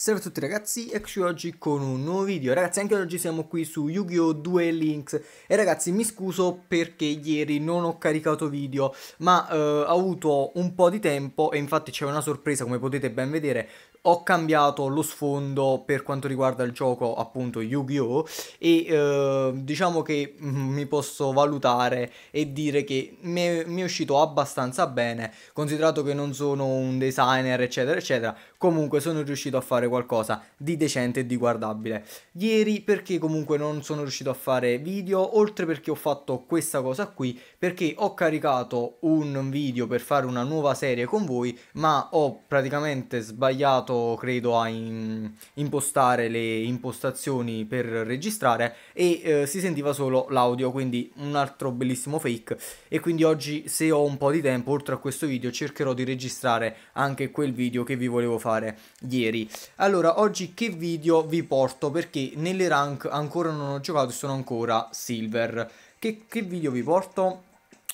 Salve a tutti ragazzi, eccoci oggi con un nuovo video. Ragazzi, anche oggi siamo qui su Yu-Gi-Oh! 2 Links. E ragazzi, mi scuso perché ieri non ho caricato video, ma eh, ho avuto un po' di tempo e infatti c'è una sorpresa, come potete ben vedere. Ho cambiato lo sfondo per quanto riguarda il gioco, appunto, Yu-Gi-Oh! E eh, diciamo che mm, mi posso valutare e dire che mi è, mi è uscito abbastanza bene, considerato che non sono un designer, eccetera, eccetera comunque sono riuscito a fare qualcosa di decente e di guardabile. Ieri perché comunque non sono riuscito a fare video, oltre perché ho fatto questa cosa qui, perché ho caricato un video per fare una nuova serie con voi, ma ho praticamente sbagliato, credo, a in... impostare le impostazioni per registrare e eh, si sentiva solo l'audio, quindi un altro bellissimo fake. E quindi oggi se ho un po' di tempo, oltre a questo video, cercherò di registrare anche quel video che vi volevo fare fare ieri. Allora, oggi che video vi porto? Perché nelle rank ancora non ho giocato e sono ancora silver. Che, che video vi porto?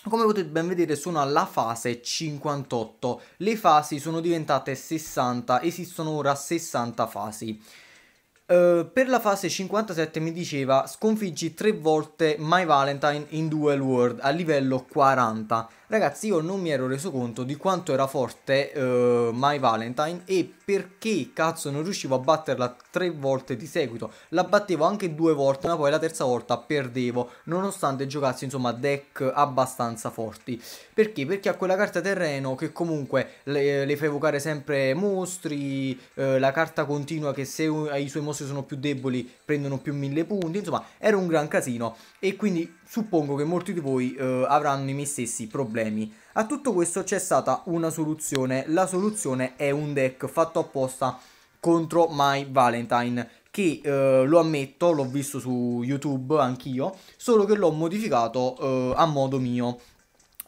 Come potete ben vedere sono alla fase 58, le fasi sono diventate 60, esistono ora 60 fasi. Uh, per la fase 57 mi diceva sconfiggi tre volte My Valentine in Duel World a livello 40. Ragazzi io non mi ero reso conto di quanto era forte uh, My Valentine e perché cazzo non riuscivo a batterla tre volte di seguito. La battevo anche due volte ma poi la terza volta perdevo nonostante giocassi insomma deck abbastanza forti. Perché? Perché ha quella carta terreno che comunque le, le fa evocare sempre mostri, uh, la carta continua che se i suoi mostri sono più deboli prendono più mille punti, insomma era un gran casino e quindi suppongo che molti di voi uh, avranno i miei stessi problemi premi. A tutto questo c'è stata una soluzione, la soluzione è un deck fatto apposta contro My Valentine che eh, lo ammetto, l'ho visto su YouTube anch'io, solo che l'ho modificato eh, a modo mio.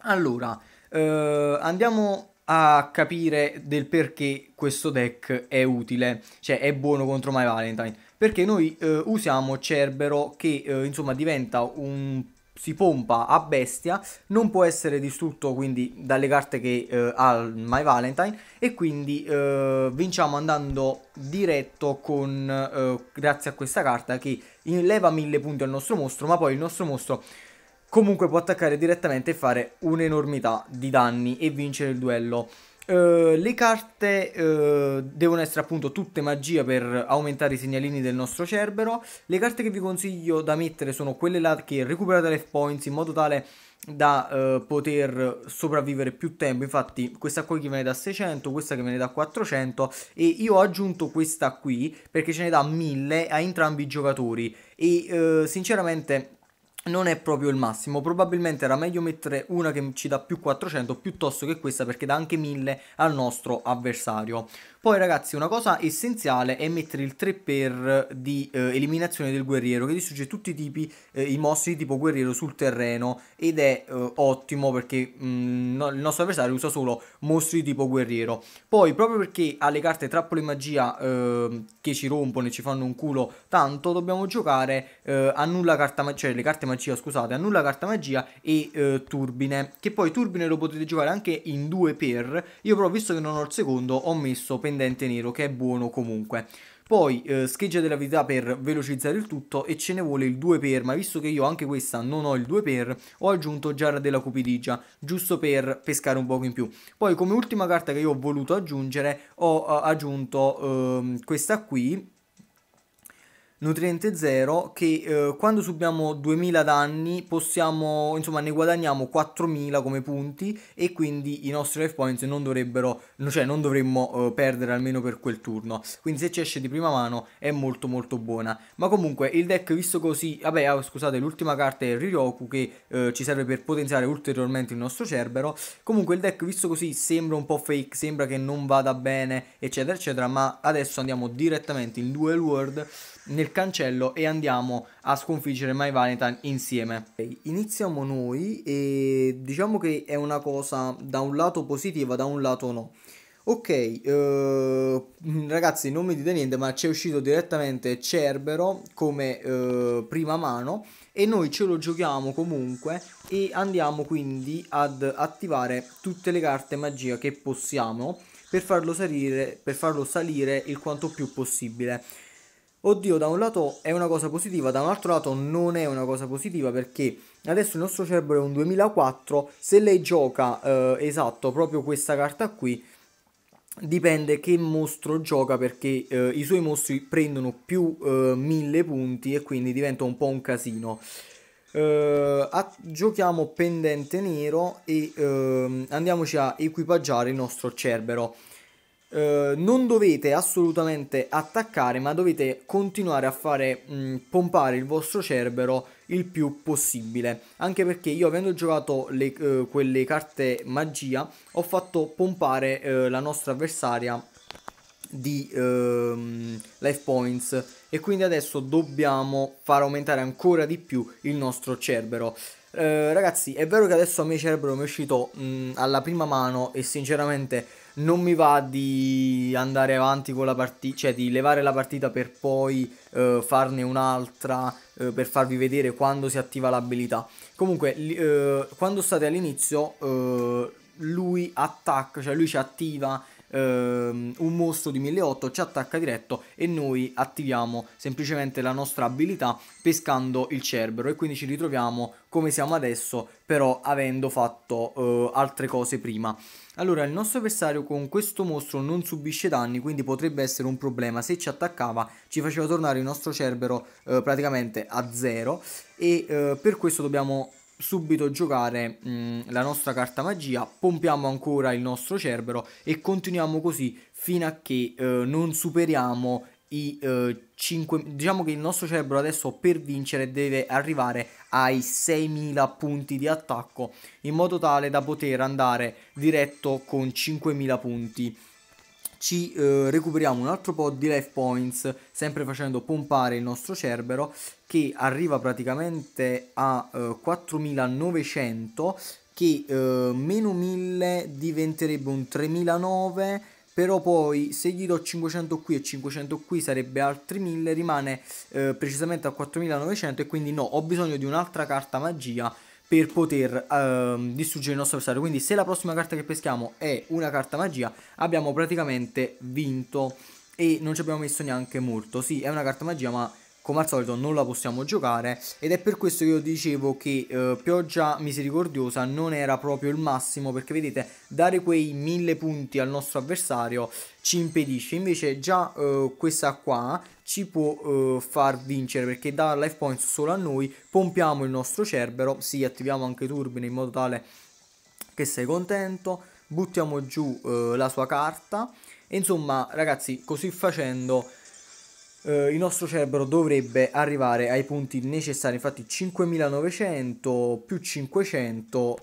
Allora, eh, andiamo a capire del perché questo deck è utile, cioè è buono contro My Valentine, perché noi eh, usiamo Cerbero che eh, insomma diventa un si pompa a bestia, non può essere distrutto quindi dalle carte che eh, ha My Valentine e quindi eh, vinciamo andando diretto con, eh, grazie a questa carta che leva mille punti al nostro mostro ma poi il nostro mostro comunque può attaccare direttamente e fare un'enormità di danni e vincere il duello eh, le carte uh, devono essere appunto tutte magia per aumentare i segnalini del nostro cerbero. Le carte che vi consiglio da mettere sono quelle là che recuperate life points in modo tale da uh, poter sopravvivere più tempo. Infatti, questa qui che me ne dà 600, questa che me ne dà 400 e io ho aggiunto questa qui perché ce ne dà 1000 a entrambi i giocatori e sinceramente non è proprio il massimo, probabilmente era meglio mettere una che ci dà più 400 piuttosto che questa perché dà anche 1000 al nostro avversario. Poi ragazzi una cosa essenziale è mettere il 3 per di eh, eliminazione del guerriero che distrugge tutti i tipi, eh, i mostri di tipo guerriero sul terreno ed è eh, ottimo perché mh, mm, no, il nostro avversario usa solo mostri di tipo guerriero. Poi proprio perché ha le carte trappole magia ehm, che ci rompono e ci fanno un culo tanto dobbiamo giocare eh, annulla carta cioè le carte magia scusate, annulla carta magia e eh, turbine che poi turbine lo potete giocare anche in 2 per, io però visto che non ho il secondo ho messo pendente pendente nero che è buono comunque. Poi eh, scheggia della vita per velocizzare il tutto e ce ne vuole il 2 x ma visto che io anche questa non ho il 2 x ho aggiunto giara della Cupidigia, giusto per pescare un poco in più. Poi come ultima carta che io ho voluto aggiungere ho eh, aggiunto eh, questa qui, Nutriente zero che eh, quando subiamo 2000 danni possiamo insomma ne guadagniamo 4000 come punti e quindi i nostri life points non dovrebbero cioè non dovremmo eh, perdere almeno per quel turno quindi se ci esce di prima mano è molto molto buona ma comunque il deck visto così vabbè ah, scusate l'ultima carta è Ryoku che eh, ci serve per potenziare ulteriormente il nostro Cerbero comunque il deck visto così sembra un po' fake sembra che non vada bene eccetera eccetera ma adesso andiamo direttamente in Duel World nel cancello e andiamo a sconfiggere My Valentine insieme. Iniziamo noi e diciamo che è una cosa da un lato positiva, da un lato no. Ok, uh, ragazzi, non mi dite niente, ma c'è uscito direttamente Cerbero come uh, prima mano e noi ce lo giochiamo comunque e andiamo quindi ad attivare tutte le carte magia che possiamo per farlo salire, per farlo salire il quanto più possibile oddio, da un lato è una cosa positiva, da un altro lato non è una cosa positiva perché adesso il nostro cerbero è un 2004, se lei gioca eh, esatto proprio questa carta qui, dipende che mostro gioca perché eh, i suoi mostri prendono più eh, 1000 punti e quindi diventa un po' un casino. Uh, giochiamo pendente nero e uh, andiamoci a equipaggiare il nostro cerbero. Eh, non dovete assolutamente attaccare, ma dovete continuare a fare mh, mm, pompare il vostro cerbero il più possibile. Anche perché io avendo giocato le, eh, quelle carte magia, ho fatto pompare eh, la nostra avversaria di ehm, life points e quindi adesso dobbiamo far aumentare ancora di più il nostro cerbero eh, ragazzi, è vero che adesso a me Cerebro mi è uscito mh, mm, alla prima mano e sinceramente non mi va di andare avanti con la partita, cioè di levare la partita per poi eh, farne un'altra eh, per farvi vedere quando si attiva l'abilità. Comunque, eh, quando state all'inizio eh, lui attacca, cioè lui ci attiva ehm, un mostro di 1800 ci attacca diretto e noi attiviamo semplicemente la nostra abilità pescando il Cerbero e quindi ci ritroviamo come siamo adesso però avendo fatto eh, altre cose prima. Allora il nostro avversario con questo mostro non subisce danni quindi potrebbe essere un problema se ci attaccava ci faceva tornare il nostro Cerbero eh, praticamente a zero e eh, per questo dobbiamo subito giocare mh, mm, la nostra carta magia, pompiamo ancora il nostro Cerbero e continuiamo così fino a che eh, non superiamo i eh, 5 diciamo che il nostro Cerbero adesso per vincere deve arrivare ai 6000 punti di attacco in modo tale da poter andare diretto con 5000 punti ci eh, recuperiamo un altro po' di life points, sempre facendo pompare il nostro Cerbero, che arriva praticamente a eh, 4900, che eh, meno 1000 diventerebbe un 3009, però poi se gli do 500 qui e 500 qui sarebbe altri 1000, rimane eh, precisamente a 4900 e quindi no, ho bisogno di un'altra carta magia per poter uh, distruggere il nostro avversario. Quindi se la prossima carta che peschiamo è una carta magia, abbiamo praticamente vinto e non ci abbiamo messo neanche molto. Sì, è una carta magia, ma come al solito non la possiamo giocare ed è per questo che io dicevo che eh, pioggia misericordiosa non era proprio il massimo perché vedete dare quei mille punti al nostro avversario ci impedisce invece già eh, questa qua ci può eh, far vincere perché dà life points solo a noi pompiamo il nostro cerbero sì attiviamo anche turbine in modo tale che sei contento buttiamo giù eh, la sua carta e insomma ragazzi così facendo eh, il nostro cerbero dovrebbe arrivare ai punti necessari, infatti 5900 più 500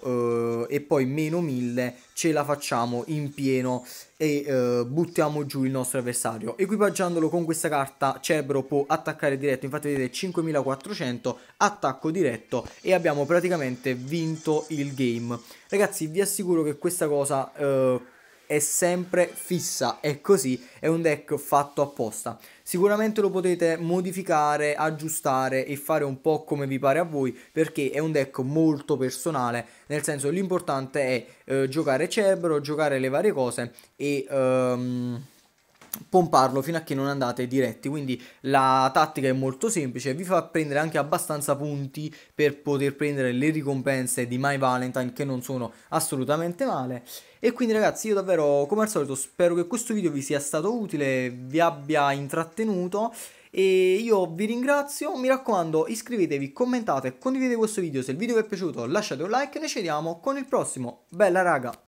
eh, e poi meno 1000 ce la facciamo in pieno e eh, buttiamo giù il nostro avversario. Equipaggiandolo con questa carta Cerbero può attaccare diretto, infatti vedete 5400, attacco diretto e abbiamo praticamente vinto il game. Ragazzi vi assicuro che questa cosa eh, è sempre fissa, è così, è un deck fatto apposta. Sicuramente lo potete modificare, aggiustare e fare un po' come vi pare a voi perché è un deck molto personale, nel senso l'importante è eh, giocare Cerbero, giocare le varie cose e... Ehm pomparlo fino a che non andate diretti quindi la tattica è molto semplice vi fa prendere anche abbastanza punti per poter prendere le ricompense di My Valentine che non sono assolutamente male e quindi ragazzi io davvero come al solito spero che questo video vi sia stato utile vi abbia intrattenuto e io vi ringrazio mi raccomando iscrivetevi commentate condividete questo video se il video vi è piaciuto lasciate un like e noi ci vediamo con il prossimo bella raga